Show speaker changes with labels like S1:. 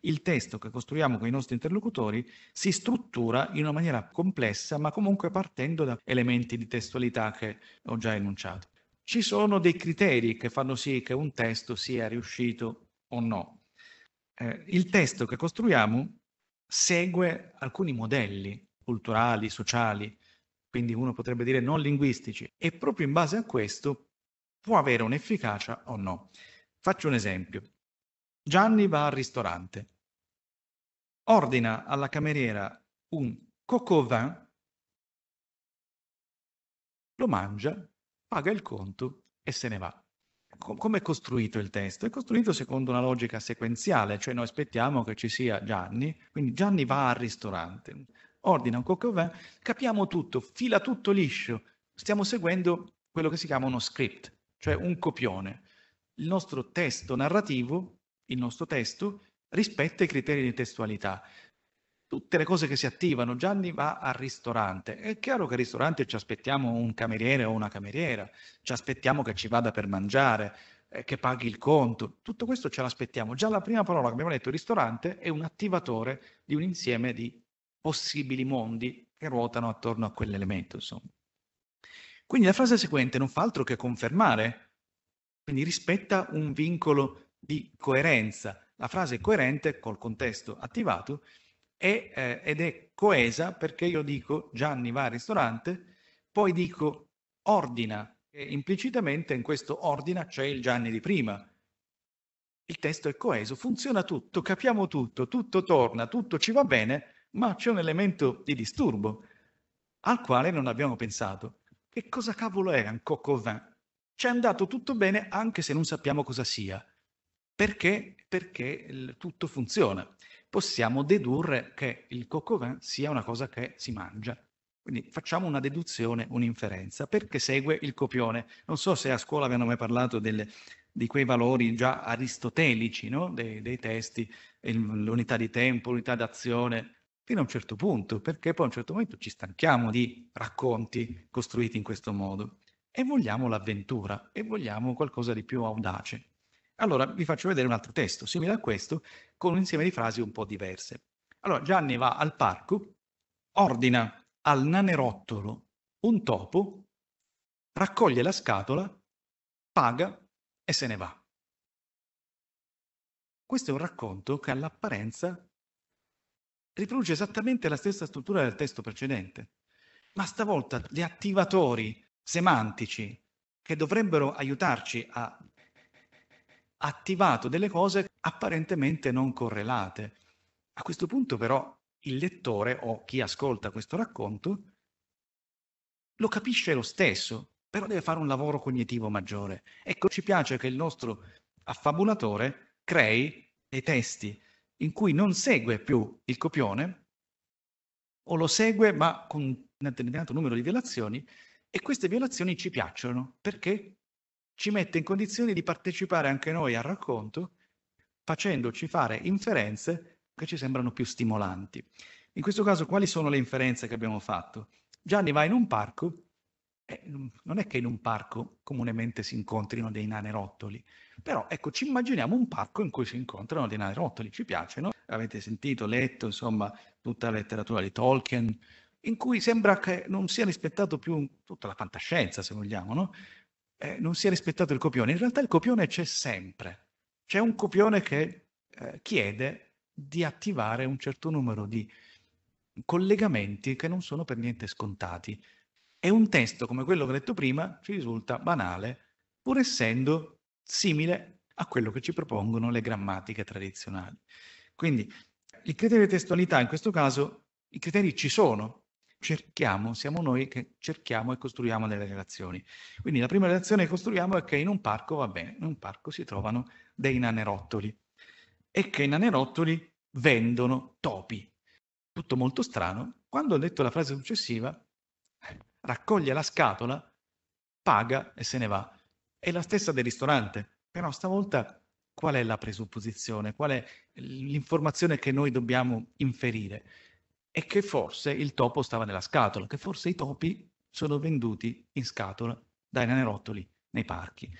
S1: il testo che costruiamo con i nostri interlocutori si struttura in una maniera complessa, ma comunque partendo da elementi di testualità che ho già enunciato. Ci sono dei criteri che fanno sì che un testo sia riuscito o no. Eh, il testo che costruiamo segue alcuni modelli culturali, sociali, quindi uno potrebbe dire non linguistici, e proprio in base a questo può avere un'efficacia o no. Faccio un esempio. Gianni va al ristorante. Ordina alla cameriera un coco vin, lo mangia, paga il conto e se ne va. Come è costruito il testo? È costruito secondo una logica sequenziale, cioè noi aspettiamo che ci sia Gianni, quindi Gianni va al ristorante, ordina un coco vin, capiamo tutto, fila tutto liscio, stiamo seguendo quello che si chiama uno script, cioè un copione. Il nostro testo narrativo il nostro testo rispetta i criteri di testualità. Tutte le cose che si attivano, Gianni va al ristorante. È chiaro che al ristorante ci aspettiamo un cameriere o una cameriera, ci aspettiamo che ci vada per mangiare, eh, che paghi il conto. Tutto questo ce l'aspettiamo. Già la prima parola che abbiamo detto, ristorante, è un attivatore di un insieme di possibili mondi che ruotano attorno a quell'elemento. Insomma. Quindi la frase seguente non fa altro che confermare, quindi rispetta un vincolo di coerenza. La frase è coerente col contesto attivato e, eh, ed è coesa perché io dico Gianni va al ristorante, poi dico ordina e implicitamente in questo ordina c'è il Gianni di prima. Il testo è coeso, funziona tutto, capiamo tutto, tutto torna, tutto ci va bene, ma c'è un elemento di disturbo al quale non abbiamo pensato. Che cosa cavolo è un coq Ci è andato tutto bene anche se non sappiamo cosa sia. Perché? Perché tutto funziona. Possiamo dedurre che il cocovin sia una cosa che si mangia. Quindi facciamo una deduzione, un'inferenza, perché segue il copione. Non so se a scuola vi hanno mai parlato delle, di quei valori già aristotelici, no? dei, dei testi, l'unità di tempo, l'unità d'azione, fino a un certo punto, perché poi a un certo momento ci stanchiamo di racconti costruiti in questo modo e vogliamo l'avventura e vogliamo qualcosa di più audace. Allora vi faccio vedere un altro testo simile a questo con un insieme di frasi un po' diverse. Allora Gianni va al parco, ordina al nanerottolo un topo, raccoglie la scatola, paga e se ne va. Questo è un racconto che all'apparenza riproduce esattamente la stessa struttura del testo precedente, ma stavolta gli attivatori semantici che dovrebbero aiutarci a attivato delle cose apparentemente non correlate. A questo punto però il lettore o chi ascolta questo racconto lo capisce lo stesso, però deve fare un lavoro cognitivo maggiore. Ecco, ci piace che il nostro affabulatore crei dei testi in cui non segue più il copione o lo segue ma con un determinato numero di violazioni e queste violazioni ci piacciono perché ci mette in condizione di partecipare anche noi al racconto, facendoci fare inferenze che ci sembrano più stimolanti. In questo caso, quali sono le inferenze che abbiamo fatto? Gianni va in un parco, eh, non è che in un parco comunemente si incontrino dei nanerottoli, però ecco, ci immaginiamo un parco in cui si incontrano dei nanerottoli, ci piacciono, avete sentito, letto, insomma, tutta la letteratura di Tolkien, in cui sembra che non sia rispettato più tutta la fantascienza, se vogliamo, no? eh, non si è rispettato il copione. In realtà il copione c'è sempre. C'è un copione che eh, chiede di attivare un certo numero di collegamenti che non sono per niente scontati. E un testo come quello che ho detto prima ci risulta banale, pur essendo simile a quello che ci propongono le grammatiche tradizionali. Quindi il criterio di testualità in questo caso, i criteri ci sono, cerchiamo, siamo noi che cerchiamo e costruiamo delle relazioni. Quindi la prima relazione che costruiamo è che in un parco, va bene, in un parco si trovano dei nanerottoli e che i nanerottoli vendono topi. Tutto molto strano. Quando ho detto la frase successiva, raccoglie la scatola, paga e se ne va. È la stessa del ristorante, però stavolta qual è la presupposizione, qual è l'informazione che noi dobbiamo inferire? e che forse il topo stava nella scatola, che forse i topi sono venduti in scatola dai nanerottoli nei parchi.